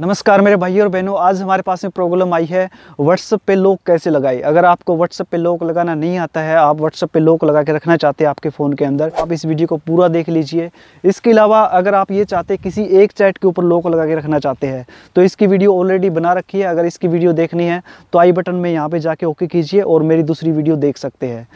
नमस्कार मेरे भाई और बहनों आज हमारे पास में प्रॉब्लम आई है व्हाट्सअप पे लोक कैसे लगाए अगर आपको व्हाट्सअप पे लोक लगाना नहीं आता है आप व्हाट्सअप पे लोक लगा के रखना चाहते हैं आपके फ़ोन के अंदर आप इस वीडियो को पूरा देख लीजिए इसके अलावा अगर आप ये चाहते हैं किसी एक चैट के ऊपर लोक लगा के रखना चाहते हैं तो इसकी वीडियो ऑलरेडी बना रखी है अगर इसकी वीडियो देखनी है तो आई बटन में यहाँ पर जाके ओके कीजिए और मेरी दूसरी वीडियो देख सकते हैं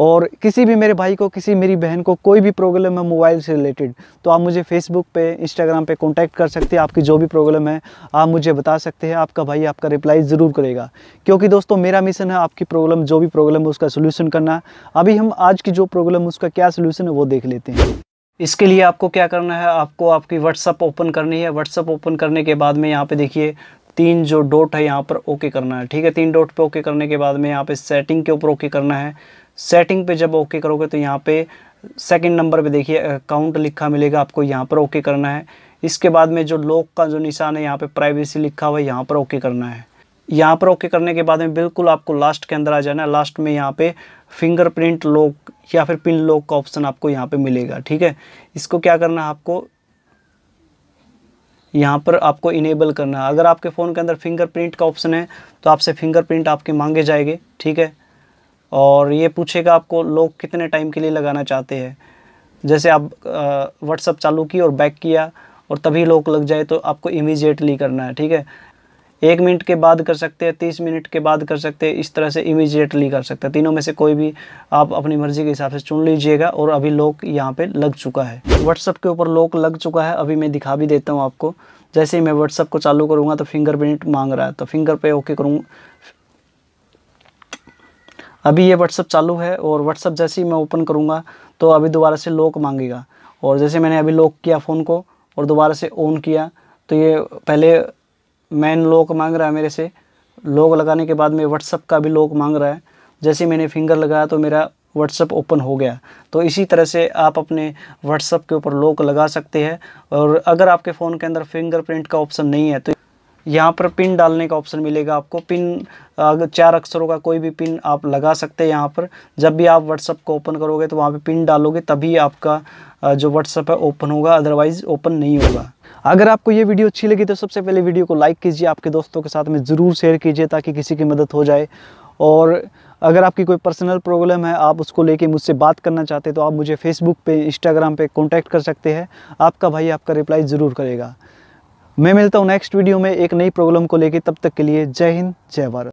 और किसी भी मेरे भाई को किसी मेरी बहन को कोई भी प्रॉब्लम है मोबाइल से रिलेटेड तो आप मुझे फेसबुक पे इंस्टाग्राम पे कांटेक्ट कर सकते हैं आपकी जो भी प्रॉब्लम है आप मुझे बता सकते हैं आपका भाई आपका रिप्लाई ज़रूर करेगा क्योंकि दोस्तों मेरा मिशन है आपकी प्रॉब्लम जो भी प्रॉब्लम है उसका सोल्यूशन करना अभी हम आज की जो प्रॉब्लम है उसका क्या सोल्यूशन है वो देख लेते हैं इसके लिए आपको क्या करना है आपको आपकी व्हाट्सअप ओपन करनी है व्हाट्सअप ओपन करने के बाद में यहाँ पर देखिए तीन जो डॉट है यहाँ पर ओके करना है ठीक है तीन डॉट पे ओके करने के बाद में यहाँ पे सेटिंग के ऊपर ओके करना है सेटिंग पे जब ओके करोगे तो यहाँ पे सेकंड नंबर पे देखिए अकाउंट लिखा मिलेगा आपको यहाँ पर ओके करना है इसके बाद में जो लॉक का जो निशान है यहाँ पे प्राइवेसी लिखा हुआ है यहाँ पर ओके करना है यहाँ पर ओके करने के बाद में बिल्कुल आपको लास्ट के अंदर आ जाना है लास्ट में यहाँ पे फिंगरप्रिंट लॉक या फिर पिन लॉक का ऑप्शन आपको यहाँ पे मिलेगा ठीक है इसको क्या करना है आपको यहाँ पर आपको इनेबल करना है अगर आपके फ़ोन के अंदर फिंगरप्रिंट का ऑप्शन है तो आपसे फिंगरप्रिंट आपके मांगे जाएंगे ठीक है और ये पूछेगा आपको लोग कितने टाइम के लिए लगाना चाहते हैं जैसे आप व्हाट्सअप चालू की और बैक किया और तभी लोग लग जाए तो आपको इमीजिएटली करना है ठीक है एक मिनट के बाद कर सकते हैं तीस मिनट के बाद कर सकते हैं इस तरह से इमीजिएटली कर सकते हैं तीनों में से कोई भी आप अपनी मर्ज़ी के हिसाब से चुन लीजिएगा और अभी लोक यहाँ पे लग चुका है व्हाट्सअप के ऊपर लोक लग चुका है अभी मैं दिखा भी देता हूँ आपको जैसे ही मैं व्हाट्सअप को चालू करूँगा तो फिंगर मांग रहा है तो फिंगर पे ओके करूँ अभी ये व्हाट्सअप चालू है और व्हाट्सअप जैसे ही मैं ओपन करूँगा तो अभी दोबारा से लॉक मांगेगा और जैसे मैंने अभी लॉक किया फ़ोन को और दोबारा से ऑन किया तो ये पहले मैन लॉक मांग रहा है मेरे से लॉक लगाने के बाद में व्हाट्सअप का भी लॉक मांग रहा है जैसे मैंने फिंगर लगाया तो मेरा व्हाट्सअप ओपन हो गया तो इसी तरह से आप अपने व्हाट्सअप के ऊपर लॉक लगा सकते हैं और अगर आपके फ़ोन के अंदर फिंगरप्रिंट का ऑप्शन नहीं है तो यहाँ पर पिन डालने का ऑप्शन मिलेगा आपको पिन अगर चार अक्षरों का कोई भी पिन आप लगा सकते हैं यहाँ पर जब भी आप व्हाट्सअप को ओपन करोगे तो वहाँ पे पिन डालोगे तभी आपका जो व्हाट्सअप है ओपन होगा अदरवाइज़ ओपन नहीं होगा अगर आपको ये वीडियो अच्छी लगी तो सबसे पहले वीडियो को लाइक कीजिए आपके दोस्तों के साथ में ज़रूर शेयर कीजिए ताकि किसी की मदद हो जाए और अगर आपकी कोई पर्सनल प्रॉब्लम है आप उसको लेके मुझसे बात करना चाहते तो आप मुझे फेसबुक पे इंस्टाग्राम पे कांटेक्ट कर सकते हैं आपका भाई आपका रिप्लाई ज़रूर करेगा मैं मिलता हूँ नेक्स्ट वीडियो में एक नई प्रॉब्लम को लेकर तब तक के लिए जय हिंद जय भारत